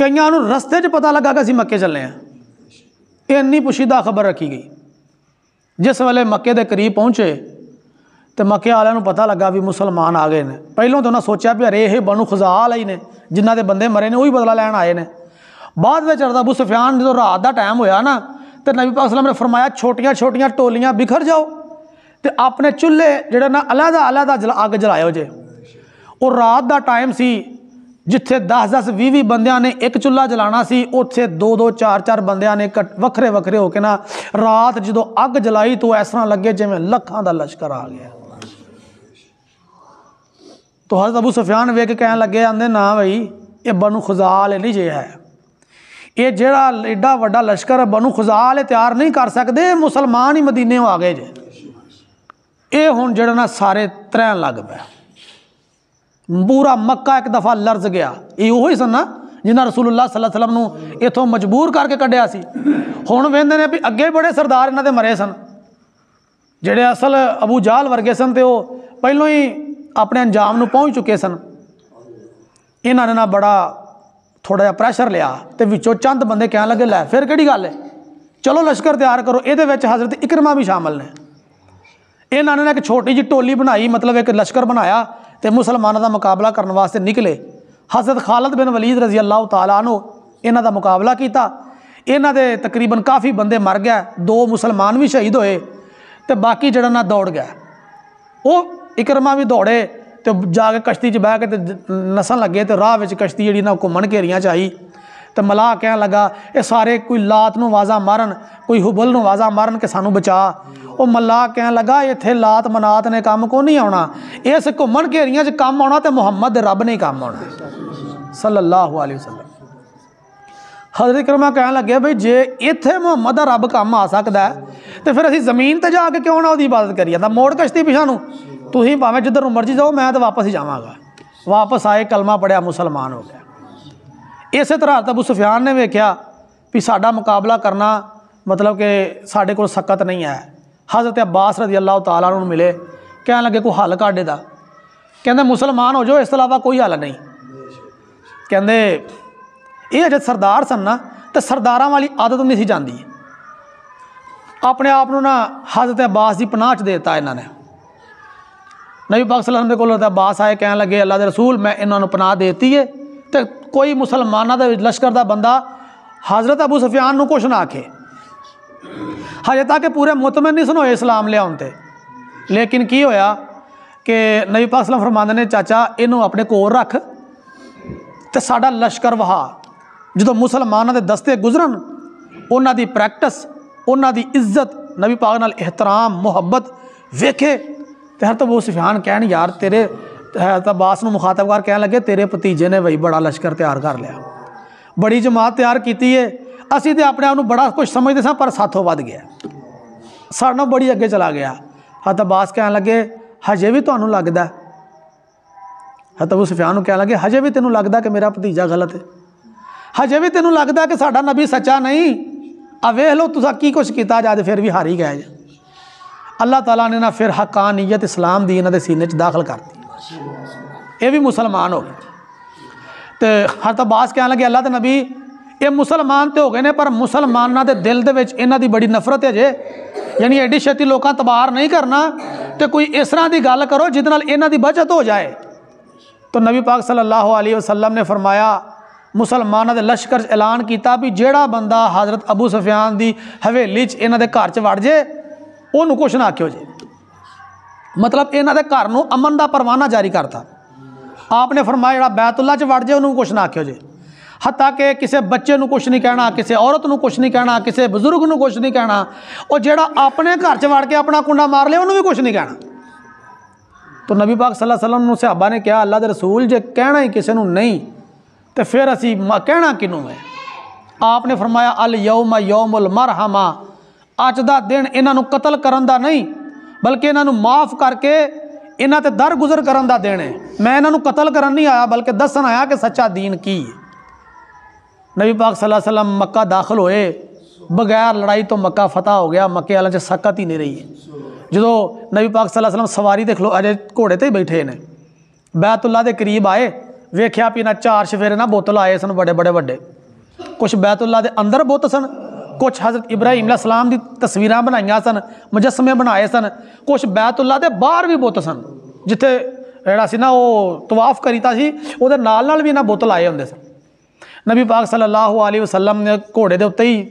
A: कई रस्ते पता लगा कि असी मके चलें हैं इन्नी पुशीदा खबर रखी गई जिस वे मके के करीब पहुँचे तो मक्के वालों पता लगा भी मुसलमान आ गए हैं पहलों तो उन्हें सोचा भी अरे ये बनू खजाल ही ने जिन्हें के बंदे मरे ने उ बदला लैन आए हैं बाद में अबू सुफियान जो रात का टाइम होया ना तो नबी पाक सलम ने फरमाया छोटिया छोटिया टोलियाँ बिखर जाओ ਤੇ ਆਪਣੇ ਚੁੱਲ੍ਹੇ ਜਿਹੜਾ ਨਾ ਅਲੱਦਾ ਅਲੱਦਾ ਅੱਗ ਜਲਾਇਓ ਜੇ ਉਹ ਰਾਤ ਦਾ ਟਾਈਮ ਸੀ ਜਿੱਥੇ 10-10 20-20 ਬੰਦਿਆਂ ਨੇ ਇੱਕ ਚੁੱਲ੍ਹਾ ਜਲਾਣਾ ਸੀ ਉੱਥੇ 2-2 4-4 ਬੰਦਿਆਂ ਨੇ ਵੱਖਰੇ ਵੱਖਰੇ ਹੋ ਕੇ ਨਾ ਰਾਤ ਜਦੋਂ ਅੱਗ ਜਲਾਈ ਤੋਂ ਇਸ ਤਰ੍ਹਾਂ ਲੱਗੇ ਜਿਵੇਂ ਲੱਖਾਂ ਦਾ ਲਸ਼ਕਰ ਆ ਗਿਆ ਤੋ ਹਜ਼ਰਤ ਅਬੂ ਸੁਫਿਆਨ ਵੇਖ ਕੇ ਕਹਿਣ ਲੱਗੇ ਆਂਦੇ ਨਾ ਭਈ ਇਹ ਬਨੂ ਖੁਜ਼ਾਲ ਨਹੀਂ ਜੇ ਹੈ ਇਹ ਜਿਹੜਾ ਐਡਾ ਵੱਡਾ ਲਸ਼ਕਰ ਬਨੂ ਖੁਜ਼ਾਲ ਤਿਆਰ ਨਹੀਂ ਕਰ ਸਕਦੇ ਮੁਸਲਮਾਨ ਹੀ ਮਦੀਨੇ ਆ ਗਏ ਜੇ ਇਹ ਹੁਣ ਜਿਹੜਾ ਨਾ ਸਾਰੇ ਤਰ੍ਹਾਂ ਲੱਗ ਪਿਆ ਪੂਰਾ ਮੱਕਾ ਇੱਕ ਦਫਾ ਲਰਜ਼ ਗਿਆ ਇਹ ਉਹੀ ਸਨ ਨਾ ਜਿਨ੍ਹਾਂ ਰਸੂਲullah ਸੱਲੱਲਾਹੁ ਅਲੈਹਿ ਵਸੱਲਮ ਨੂੰ ਇਥੋਂ ਮਜਬੂਰ ਕਰਕੇ ਕੱਢਿਆ ਸੀ ਹੁਣ ਵੇਂਦੇ ਨੇ ਵੀ ਅੱਗੇ ਬੜੇ ਸਰਦਾਰ ਇਹਨਾਂ ਦੇ ਮਰੇ ਸਨ ਜਿਹੜੇ ਅਸਲ ਅਬੂ ਜਾਲ ਵਰਗੇ ਸਨ ਤੇ ਉਹ ਪਹਿਲਾਂ ਹੀ ਆਪਣੇ ਅੰਜਾਮ ਨੂੰ ਪਹੁੰਚ ਚੁੱਕੇ ਸਨ ਇਹਨਾਂ ਨੇ ਨਾ ਬੜਾ ਥੋੜਾ ਜਿਹਾ ਪ੍ਰੈਸ਼ਰ ਲਿਆ ਤੇ ਵਿੱਚੋਂ ਚੰਦ ਬੰਦੇ ਕਹਿਣ ਲੱਗੇ ਲੈ ਫਿਰ ਕਿਹੜੀ ਗੱਲ ਹੈ ਚਲੋ ਲਸ਼ਕਰ ਤਿਆਰ ਕਰੋ ਇਹਦੇ ਵਿੱਚ ਹਜ਼ਰਤ ਇਕਰਮਾ ਵੀ ਸ਼ਾਮਲ ਨੇ ਇਹਨਾਂ ਨੇ ਇੱਕ ਛੋਟੀ ਜਿਹੀ ਟੋਲੀ ਬਣਾਈ ਮਤਲਬ ਇੱਕ ਲਸ਼ਕਰ ਬਣਾਇਆ ਤੇ ਮੁਸਲਮਾਨਾਂ ਦਾ ਮੁਕਾਬਲਾ ਕਰਨ ਵਾਸਤੇ ਨਿਕਲੇ ਹਜ਼ਰਤ ਖਾਲਦ ਬਿਨ ਵਲੀਦ ਰਜ਼ੀ ਅੱਲਾਹੁ ਤਾਲਾ ਨੂੰ ਇਹਨਾਂ ਦਾ ਮੁਕਾਬਲਾ ਕੀਤਾ ਇਹਨਾਂ ਦੇ ਤਕਰੀਬਨ ਕਾਫੀ ਬੰਦੇ ਮਰ ਗਏ ਦੋ ਮੁਸਲਮਾਨ ਵੀ ਸ਼ਹੀਦ ਹੋਏ ਤੇ ਬਾਕੀ ਜਿਹੜਾ ਨਾ ਦੌੜ ਗਿਆ ਉਹ ਇਕਰਮਾ ਵੀ ਦੌੜੇ ਤੇ ਜਾ ਕੇ ਕਸ਼ਤੀ 'ਚ ਬਹਿ ਕੇ ਤੇ ਨਸਾਂ ਲੱਗੇ ਤੇ ਰਾਹ ਵਿੱਚ ਕਸ਼ਤੀ ਜਿਹੜੀ ਨਾ ਘੁੰਮਣ ਘੇਰੀਆਂ ਚ ਆਈ ਤੇ ਮਲਾਹ ਕਹਿਣ ਲੱਗਾ ਇਹ ਸਾਰੇ ਕੋਈ ਲਾਤ ਨੂੰ ਵਾਜ਼ਾ ਮਾਰਨ ਕੋਈ ਹੁਬਲ ਨੂੰ ਵਾਜ਼ਾ ਮਾਰਨ ਕਿ ਸਾਨੂੰ ਬਚਾ ਉਹ ਮੱਲਾ ਕਹਿਣ ਲੱਗਾ ਇੱਥੇ ਲਾਤ ਮਨਾਤ ਨੇ ਕੰਮ ਕੋ ਨਹੀਂ ਆਉਣਾ ਇਸ ਘੁੰਮਣ ਘੇਰੀਆਂ 'ਚ ਕੰਮ ਆਉਣਾ ਤੇ ਮੁਹੰਮਦ ਰੱਬ ਨੇ ਕੰਮ ਆਉਣਾ ਸੱਲੱਲਾਹੁ ਅਲੈਹਿ ਵਸੱਲਮ ਹਜ਼ਰਤ ਕਰਮਾ ਕਹਿਣ ਲੱਗੇ ਬਈ ਜੇ ਇੱਥੇ ਮੁਹੰਮਦ ਦਾ ਰੱਬ ਕੰਮ ਆ ਸਕਦਾ ਤੇ ਫਿਰ ਅਸੀਂ ਜ਼ਮੀਨ ਤੇ ਜਾ ਕੇ ਕਿਉਂ ਨਾ ਉਹਦੀ ਇਬਾਦਤ ਕਰੀਏ ਤਾਂ ਮੋੜ ਕਸ਼ਤੀ ਪਿਛਾ ਨੂੰ ਤੁਸੀਂ ਭਾਵੇਂ ਜਿੱਧਰ ਨੂੰ ਮਰਜ਼ੀ ਜਾਓ ਮੈਂ ਤਾਂ ਵਾਪਸ ਹੀ ਜਾਵਾਂਗਾ ਵਾਪਸ ਆਏ ਕਲਮਾ ਪੜਿਆ ਮੁਸਲਮਾਨ ਹੋ ਗਿਆ ਇਸੇ ਤਰ੍ਹਾਂ ਹਜ਼ਰਤ ਅਬੂ ਸੁਫਿਆਨ ਨੇ ਵੇਖਿਆ ਵੀ ਸਾਡਾ ਮੁਕਾਬਲਾ ਕਰਨਾ ਮਤਲਬ ਕਿ ਸਾਡੇ ਕੋਲ ਸਖਤ ਨਹੀਂ ਹੈ ਹਜ਼ਰਤ ਅਬਾਸ ਰਜ਼ੀ ਅੱਲਾਹ ਤਾਲਾ ਨੂੰ ਮਿਲੇ ਕਹਿਣ ਲੱਗੇ ਕੋਈ ਹੱਲ ਕਾਢੇ ਦਾ ਕਹਿੰਦੇ ਮੁਸਲਮਾਨ ਹੋ ਜਾਓ ਇਸ ਤੋਂ ਇਲਾਵਾ ਕੋਈ ਹੱਲ ਨਹੀਂ ਕਹਿੰਦੇ ਇਹ ਜਿਹੜੇ ਸਰਦਾਰ ਸਨ ਨਾ ਤੇ ਸਰਦਾਰਾਂ ਵਾਲੀ ਆਦਤ ਨਹੀਂ ਸੀ ਜਾਂਦੀ ਆਪਣੇ ਆਪ ਨੂੰ ਨਾ ਹਜ਼ਰਤ ਅਬਾਸ ਦੀ ਪਨਾਹ ਚ ਦੇਤਾ ਇਹਨਾਂ ਨੇ ਨਬੀ ਪਾਕ ਸੱਲੱਲਾਹੁ ਅਲੈहि ਵਸੱਲਮ ਦੇ ਕੋਲ ਹਜ਼ਰਤ ਅਬਾਸ ਆਏ ਕਹਿਣ ਲੱਗੇ ਅੱਲਾ ਦੇ ਰਸੂਲ ਮੈਂ ਇਹਨਾਂ ਨੂੰ ਪਨਾਹ ਦੇਤੀ ਏ ਤੇ ਕੋਈ ਮੁਸਲਮਾਨਾਂ ਦਾ ਲਸ਼ਕਰ ਦਾ ਬੰਦਾ حضرت ابو سفیان ਨੂੰ ਕੁਛ ਨਾ ਆਖੇ ਹਜੇ ਤੱਕ ਪੂਰੇ ਮੁਤਮਨ ਨਹੀਂ ਸੁਣੋਏ ਇਸਲਾਮ ਲਿਆਉਣ ਤੇ ਲੇਕਿਨ ਕੀ ਹੋਇਆ ਕਿ ਨਬੀ ਪਾਕ ਸੱਲਮ ਫਰਮਾਉਂਦੇ ਨੇ ਚਾਚਾ ਇਹਨੂੰ ਆਪਣੇ ਕੋਲ ਰੱਖ ਤੇ ਸਾਡਾ ਲਸ਼ਕਰ ਵਹਾ ਜਦੋਂ ਮੁਸਲਮਾਨਾਂ ਦੇ ਦਸਤੇ ਗੁਜ਼ਰਨ ਉਹਨਾਂ ਦੀ ਪ੍ਰੈਕਟਿਸ ਉਹਨਾਂ ਦੀ ਇੱਜ਼ਤ ਨਬੀ ਪਾਕ ਨਾਲ ਇਹਤਰਾਮ ਮੁਹੱਬਤ ਵੇਖੇ ਤੇ ਹਰ ਤਬੂ ਸੁਫਿਆਨ ਕਹਿਣ ਯਾਰ ਤੇਰੇ ਤਾਂ ਬਾਸ ਨੂੰ ਮੁਖਾਤਬ ਕਰ ਕਹਿਣ ਲੱਗੇ ਤੇਰੇ ਭਤੀਜੇ ਨੇ ਬਈ ਬੜਾ ਲਸ਼ਕਰ ਤਿਆਰ ਕਰ ਲਿਆ ਬੜੀ ਜਮਾਤ ਤਿਆਰ ਕੀਤੀ ਏ ਅਸੀਂ ਤੇ ਆਪਣੇ ਆਪ ਨੂੰ ਬੜਾ ਕੁਝ ਸਮਝਦੇ ਸਾਂ ਪਰ ਸਾਥੋਂ ਵੱਧ ਗਿਆ ਸਾਡਾ ਬੜੀ ਅੱਗੇ ਚਲਾ ਗਿਆ ਤਾਂ ਬਾਸ ਕਹਿਣ ਲੱਗੇ ਹਜੇ ਵੀ ਤੁਹਾਨੂੰ ਲੱਗਦਾ ਹਤ ਅਬੂ ਸੁਫਿਆਨ ਨੂੰ ਕਹਿਣ ਲੱਗੇ ਹਜੇ ਵੀ ਤੈਨੂੰ ਲੱਗਦਾ ਕਿ ਮੇਰਾ ਭਤੀਜਾ ਗਲਤ ਹੈ ਹਜੇ ਵੀ ਤੈਨੂੰ ਲੱਗਦਾ ਕਿ ਸਾਡਾ ਨਬੀ ਸੱਚਾ ਨਹੀਂ ਆ ਵੇਖ ਲਓ ਤੁਸੀਂ ਕੀ ਕੁਝ ਕੀਤਾ ਜਾਂਦੇ ਫਿਰ ਵੀ ਹਾਰੀ ਗਏ ਅੱਲਾਹ ਤਾਲਾ ਨੇ ਨਾ ਫਿਰ ਹਕਾਨੀਅਤ ਇਸਲਾਮ ਦੀ ਇਹਨਾਂ ਦੇ ਸੀਨੇ 'ਚ ਦਾਖਲ ਕਰਤੀ ये भी मुसलमान हो गए तो हर तबास कह लगे अल्लाह के नबी ये मुसलमान तो हो गए ने पर मुसलमाना के दिल के बड़ी नफरत है जे यानी एडी छेती लोगों तबार नहीं करना तो कोई इस तरह की गल करो जिद ना इन्हों की बचत हो जाए तो नबी पाक सल्लल्लाहु अलैहि वसल्लम ने फरमाया मुसलमान के लश्कर ऐलान किया भी जोड़ा बंदा हज़रत अबू सफियान की हवेली इन्हों के घर च वड़ जाए उन्होंने कुछ ना आख्यो जे ਮਤਲਬ ਇਹਨਾਂ ਦੇ ਘਰ ਨੂੰ ਅਮਨ ਦਾ ਪਰਵਾਨਾ ਜਾਰੀ ਕਰਤਾ ਆਪਨੇ ਫਰਮਾਇਆ ਜਿਹੜਾ ਬੈਤੁੱਲਾ 'ਚ ਵੜ ਜੇ ਉਹਨੂੰ ਕੁਛ ਨਾ ਆਖਿਓ ਜੇ ਹੱਤਾ ਕਿ ਕਿਸੇ ਬੱਚੇ ਨੂੰ ਕੁਛ ਨਹੀਂ ਕਹਿਣਾ ਕਿਸੇ ਔਰਤ ਨੂੰ ਕੁਛ ਨਹੀਂ ਕਹਿਣਾ ਕਿਸੇ ਬਜ਼ੁਰਗ ਨੂੰ ਕੁਛ ਨਹੀਂ ਕਹਿਣਾ ਉਹ ਜਿਹੜਾ ਆਪਣੇ ਘਰ 'ਚ ਵੜ ਕੇ ਆਪਣਾ ਕੁੰਡਾ ਮਾਰ ਲਿਆ ਉਹਨੂੰ ਵੀ ਕੁਛ ਨਹੀਂ ਕਹਿਣਾ ਤੋ ਨਬੀ ਪਾਕ ਸੱਲੱਲਾਹੁ ਅਲੈਹਿ ਵਸੱਲਮ ਨੂੰ ਸਹਾਬਾ ਨੇ ਕਿਹਾ ਅੱਲਾ ਦੇ ਰਸੂਲ ਜੇ ਕਹਿਣਾ ਹੀ ਕਿਸੇ ਨੂੰ ਨਹੀਂ ਤੇ ਫਿਰ ਅਸੀਂ ਕਹਿਣਾ ਕਿਨੂੰ ਹੈ ਆਪਨੇ ਫਰਮਾਇਆ ਅਲ ਯੌਮ ਯੌਮੁਲ ਮਰਹਮਾ ਅੱਜ ਦਾ ਦਿਨ ਇਹਨਾਂ ਨੂੰ ਕਤਲ ਕਰਨ ਦਾ ਨਹੀਂ ਬਲਕਿ ਇਹਨਾਂ ਨੂੰ ਮਾਫ ਕਰਕੇ ਇਹਨਾਂ ਤੇ ਦਰਗੁਜ਼ਰ ਕਰਨ ਦਾ ਦੇਣ ਹੈ ਮੈਂ ਇਹਨਾਂ ਨੂੰ ਕਤਲ ਕਰਨ ਨਹੀਂ ਆਇਆ ਬਲਕਿ ਦੱਸਣ ਆਇਆ ਕਿ ਸੱਚਾ ਦੀਨ ਕੀ ਹੈ ਨਬੀ ਪਾਕ ਸੱਲੱਲਾਹੁ ਅਲੈਹਿ ਵਸੱਲਮ ਮੱਕਾ ਦਾਖਲ ਹੋਏ ਬਗੈਰ ਲੜਾਈ ਤੋਂ ਮੱਕਾ ਫਤਹ ਹੋ ਗਿਆ ਮੱਕੇ ਵਾਲਿਆਂ 'ਚ ਸਕਤ ਹੀ ਨਹੀਂ ਰਹੀ ਜਦੋਂ ਨਬੀ ਪਾਕ ਸੱਲੱਲਾਹੁ ਅਲੈਹਿ ਵਸੱਲਮ ਸਵਾਰੀ ਤੇ ਖਲੋ ਅਜੇ ਘੋੜੇ ਤੇ ਬੈਠੇ ਨੇ ਬੈਤੁੱਲਾ ਦੇ ਕਰੀਬ ਆਏ ਵੇਖਿਆ ਪੀਣਾ ਚਾਰ ਸ਼ਫੇਰੇ ਨਾ ਬੋਤਲ ਆਏ ਸਨ ਬੜੇ ਬੜੇ ਵੱਡੇ ਕੁਝ ਬੈਤੁੱਲਾ ਦੇ ਅੰਦਰ ਬੁੱਤ ਸਨ ਕੁਝ حضرت ਇਬਰਾਹੀਮ ਸਲਾਮ ਦੀ ਤਸਵੀਰਾਂ ਬਣਾਈਆਂ ਸਨ ਮੁਜੱਸਮੇ ਬਣਾਏ ਸਨ ਕੁਝ ਬੈਤੁੱਲਾ ਦੇ ਬਾਹਰ ਵੀ ਬੁੱਤ ਸਨ ਜਿੱਥੇ ਜਿਹੜਾ ਸੀ ਨਾ ਉਹ ਤਵਾਫ ਕਰੀਤਾ ਸੀ ਉਹਦੇ ਨਾਲ ਨਾਲ ਵੀ ਇਹਨਾਂ ਬੁੱਤ ਲਾਏ ਹੁੰਦੇ ਸਨ ਨਬੀ ਪਾਕ ਸੱਲੱਲਾਹੁ ਅਲੈਹਿ ਵਸੱਲਮ ਨੇ ਘੋੜੇ ਦੇ ਉੱਤੇ ਹੀ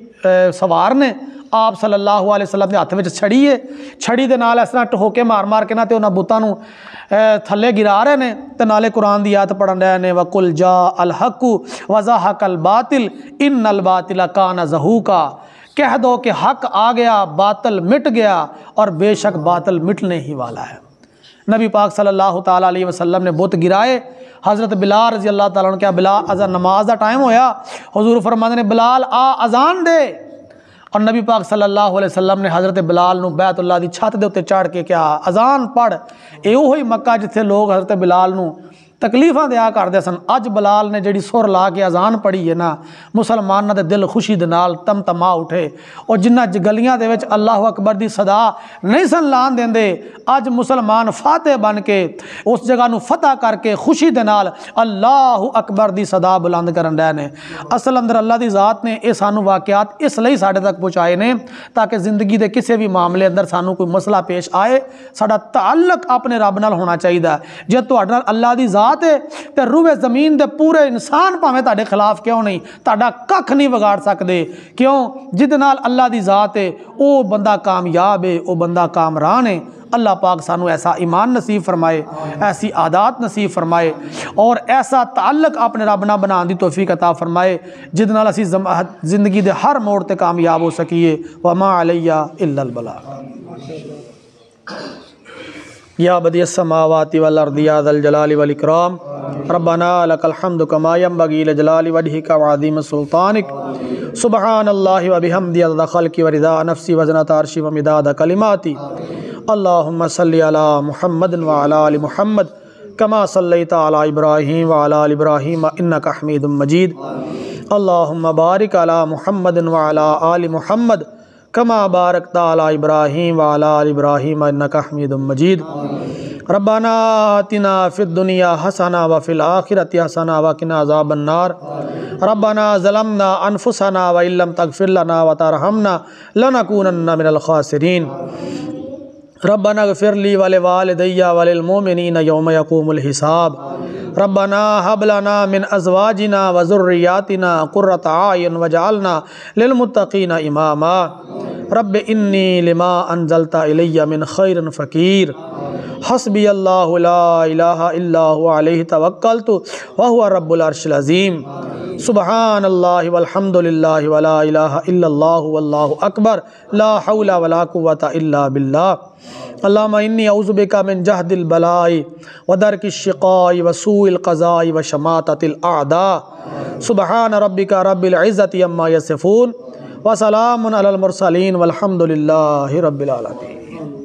A: ਸਵਾਰ ਨੇ ਆਪ ਸੱਲੱਲਾਹੁ ਅਲੈਹਿ ਵਸੱਲਮ ਦੇ ਹੱਥ ਵਿੱਚ ਛੜੀ ਹੈ ਛੜੀ ਦੇ ਨਾਲ ਇਸ ਤਰ੍ਹਾਂ ਟੋਕੇ ਮਾਰ ਮਾਰ ਕੇ ਨਾ ਤੇ ਉਹਨਾਂ ਬੁੱਤਾਂ ਨੂੰ ਥੱਲੇ ਗਿਰਾ ਰਹੇ ਨੇ ਤੇ ਨਾਲੇ ਕੁਰਾਨ ਦੀ ਆਇਤ ਪੜਨ ਰਹੇ ਨੇ ਵਕੁਲ ਜਾ ਅਲ ਹਕੂ ਵਜ਼ਾ ਹਕ ਅਲ ਬਾਤਿਲ ਇਨ ਅਲ ਬਾਤਿਲ जहू का कह दो कि हक आ गया बातल मिट गया और बेशक बातल मिटने ही वाला है नबी पाक सल्लल्लाहु अलैहि वसल्लम ने बुत गिराए हज़रत बिलाल रजी अल्लाह तला क्या बिलाल अजा नमाज का टाइम होया हजूर फरमान ने बिलाल आ अजान दे और नबी पाक सल्लल्लाहु अलैहि वसल्लम ने हज़रत बिलाल ਨੂੰ ਬੈਤੁੱਲਾ ਦੀ ਛੱਤ ਦੇ ਉੱਤੇ ਚੜ ਕੇ ਕਿਹਾ ਅਜ਼ਾਨ ਪੜ ਇਹੋ ਹੀ ਮੱਕਾ ਜਿੱਥੇ ਲੋਕ ਹਜ਼ਰਤ ਬਿਲਾਲ ਨੂੰ ਤਕਲੀਫਾਂ ਦੇ ਆ ਕਰਦੇ ਸਨ ਅੱਜ ਬਲਾਲ ਨੇ ਜਿਹੜੀ ਸੁਰ ਲਾ ਕੇ ਅਜ਼ਾਨ ਪੜ੍ਹੀ ਹੈ ਨਾ ਮੁਸਲਮਾਨਾਂ ਦੇ ਦਿਲ ਖੁਸ਼ੀ ਦੇ ਨਾਲ ਤਮਤਮਾ ਉਠੇ ਉਹ ਜਿਨ੍ਹਾਂ ਗਲੀਆਂ ਦੇ ਵਿੱਚ ਅੱਲਾਹੁ ਅਕਬਰ ਦੀ ਸਦਾ ਨਹੀਂ ਸਨ ਲਾਣ ਦਿੰਦੇ ਅੱਜ ਮੁਸਲਮਾਨ ਫਾਤਿਹ ਬਣ ਕੇ ਉਸ ਜਗ੍ਹਾ ਨੂੰ ਫਤਹ ਕਰਕੇ ਖੁਸ਼ੀ ਦੇ ਨਾਲ ਅੱਲਾਹੁ ਅਕਬਰ ਦੀ ਸਦਾ ਬੁਲੰਦ ਕਰਨ ਡੈ ਨੇ ਅਸਲ ਅੰਦਰ ਅੱਲਾ ਦੀ ਜ਼ਾਤ ਨੇ ਇਹ ਸਾਨੂੰ ਵਾਕਿਆਤ ਇਸ ਲਈ ਸਾਡੇ ਤੱਕ ਪਹੁੰਚਾਏ ਨੇ ਤਾਂ ਕਿ ਜ਼ਿੰਦਗੀ ਦੇ ਕਿਸੇ ਵੀ ਮਾਮਲੇ ਅੰਦਰ ਸਾਨੂੰ ਕੋਈ ਮਸਲਾ ਪੇਸ਼ ਆਏ ਸਾਡਾ ਤਾਲਕ ਆਪਣੇ ਰੱਬ ਨਾਲ ਹੋਣਾ ਚਾਹੀਦਾ ਜੇ ਤੁਹਾਡੇ ਨਾਲ ਅੱਲਾ ਦੀ ਜ਼ਾਤ बात है तो रूहे ज़मीन के पूरे इंसान भावें ਤੁਹਾਡੇ खिलाफ़ क्यों नहीं ਤੁਹਾਡਾ कख नहीं ਵਿਗਾੜ सकते क्यों जिद न अल्लाह की जात है वह बंदा कामयाब है वह बंदा कामरान है अल्लाह पाक सानू ऐसा ईमान नसीब फरमाए ऐसी आदात नसीब फरमाए और ऐसा ताल्लक अपने रब ना बनाने की तोहफी अता फरमाए जिद नाल असी जिंदगी के हर मोड़ पर कामयाब हो सकीए वमा अलैया इला बला या बदियसमावाति वलर्दियाल जलाल वलिक्राम रबना लकलहमद कमायम बगील जलाल वजह का वादिम सुल्तानिक सुबहान अल्लाह वबिहमदी की वरिदा नफसी वजन तारशी वमिदाद कलिमाती अल्लाम सल महमद वाल महमद कमा सल्लता इब्राहिम वाल इब्राहिम इन्न का हमीद मजीद अल्लाम बारिक अला महमद वाल आल महमद कमा बारक ताला इब्राहिम वाला इब्राहिम नकहमद मजीद रबाना तिना फिर दुनिया हसना व फिल आखिरत हसना वकना किना जाबन्नार रबाना ज़लमना अनफुसना व इलम तगफिरना व तरहमना लनकूनन्ना मिनलखासरीन रबना फिरली वाले वालदैया वालमोमिन योम यकूमहिसाब रबना हबलना मिन अजवाजना वजुर्रियातिना क़ुर्रत आयन वजालना लिलमुतकीना इमामा रब इन्नी लिमा अनजलता मिन खैरन फ़कीर हसबी अल्लाह तवक्ल तो वह रब्बुलरशलज़ीम सुबहान अल्लाह अकबर ला वलाकुवत का मिन जहदिल वदर की शिकाई वसूल कज़ाई व शमाततिल आदा सुबहान रब्बिका का इज़्ज़ति अम्मा यसफ़ून वसलामसलिन वलहमदिल्ला रबीआलमीन